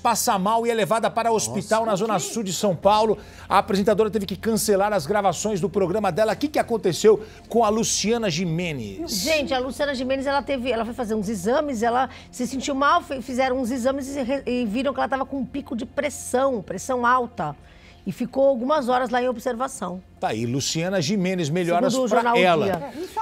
passa mal e é levada para o hospital Nossa, na Zona Sul de São Paulo. A apresentadora teve que cancelar as gravações do programa dela. O que, que aconteceu com a Luciana Gimenez? Gente, a Luciana Gimenez, ela teve, ela foi fazer uns exames, ela se sentiu mal, fizeram uns exames e, e viram que ela estava com um pico de pressão, pressão alta. E ficou algumas horas lá em observação. Tá aí, Luciana Gimenez, melhoras para ela. É,